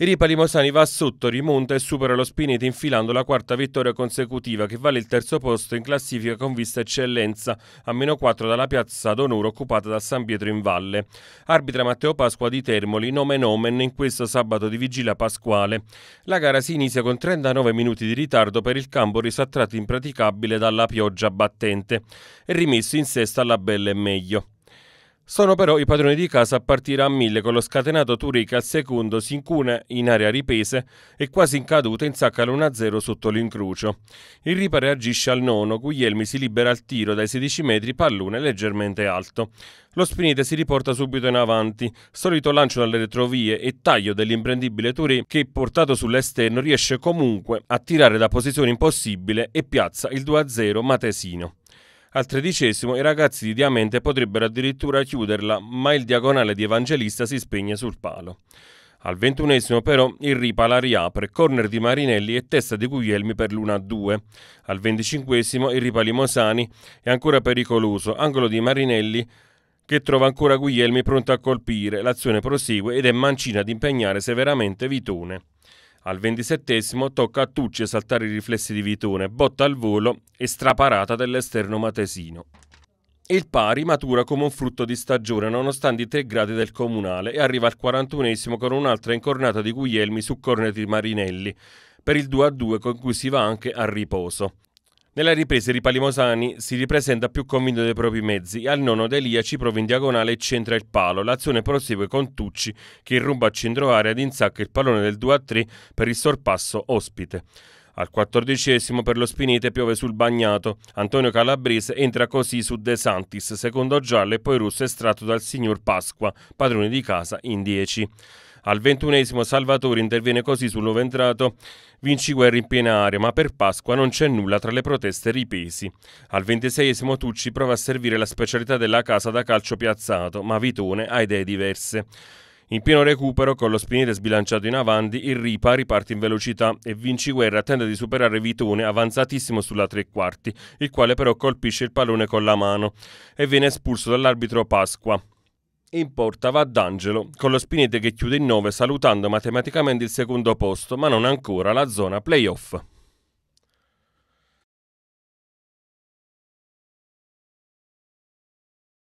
Ripa Limosani va sotto, rimonta e supera lo Spinete infilando la quarta vittoria consecutiva che vale il terzo posto in classifica con vista eccellenza a meno 4 dalla piazza d'onore occupata da San Pietro in Valle. Arbitra Matteo Pasqua di Termoli, nome nomen in questo sabato di vigilia pasquale. La gara si inizia con 39 minuti di ritardo per il campo reso impraticabile dalla pioggia battente e rimesso in sesta alla bella e Meglio. Sono però i padroni di casa a partire a mille con lo scatenato che al secondo, si incuna in area ripese e quasi in caduta insacca l'1-0 sotto l'incrucio. Il Ripa reagisce al nono, Guglielmi si libera al tiro dai 16 metri, pallone leggermente alto. Lo Spinite si riporta subito in avanti, solito lancio dalle retrovie e taglio dell'imprendibile Touré che portato sull'esterno riesce comunque a tirare da posizione impossibile e piazza il 2-0 Matesino. Al tredicesimo i ragazzi di Diamente potrebbero addirittura chiuderla, ma il diagonale di Evangelista si spegne sul palo. Al ventunesimo però il Ripa la riapre, corner di Marinelli e testa di Guglielmi per l'1-2. Al venticinquesimo il Ripa Limosani è ancora pericoloso, angolo di Marinelli che trova ancora Guglielmi pronto a colpire. L'azione prosegue ed è Mancina ad impegnare severamente Vitone. Al ventisettesimo tocca a Tucci saltare i riflessi di Vitone, botta al volo e straparata dell'esterno matesino. Il pari matura come un frutto di stagione nonostante i tre gradi del comunale e arriva al 41 con un'altra incornata di Guglielmi su corner di Marinelli per il 2-2 con cui si va anche al riposo. Nella ripresa di Palimosani si ripresenta più convinto dei propri mezzi. Al nono Delia ci prova in diagonale e centra il palo. L'azione prosegue con Tucci che ruba a centro area ed insacca il pallone del 2-3 per il sorpasso ospite. Al quattordicesimo per lo Spinite piove sul bagnato. Antonio Calabrese entra così su De Santis, secondo giallo e poi russo estratto dal signor Pasqua, padrone di casa in 10. Al ventunesimo Salvatore interviene così sul entrato Vinci guerra in piena area, ma per Pasqua non c'è nulla tra le proteste ripesi. Al ventiseiesimo Tucci prova a servire la specialità della casa da calcio piazzato, ma Vitone ha idee diverse. In pieno recupero, con lo spinite sbilanciato in avanti, il Ripa riparte in velocità e Vinci Guerra tende di superare Vitone avanzatissimo sulla tre quarti, il quale però colpisce il pallone con la mano e viene espulso dall'arbitro Pasqua. In porta va D'Angelo, con lo Spinete che chiude in 9 salutando matematicamente il secondo posto, ma non ancora la zona playoff.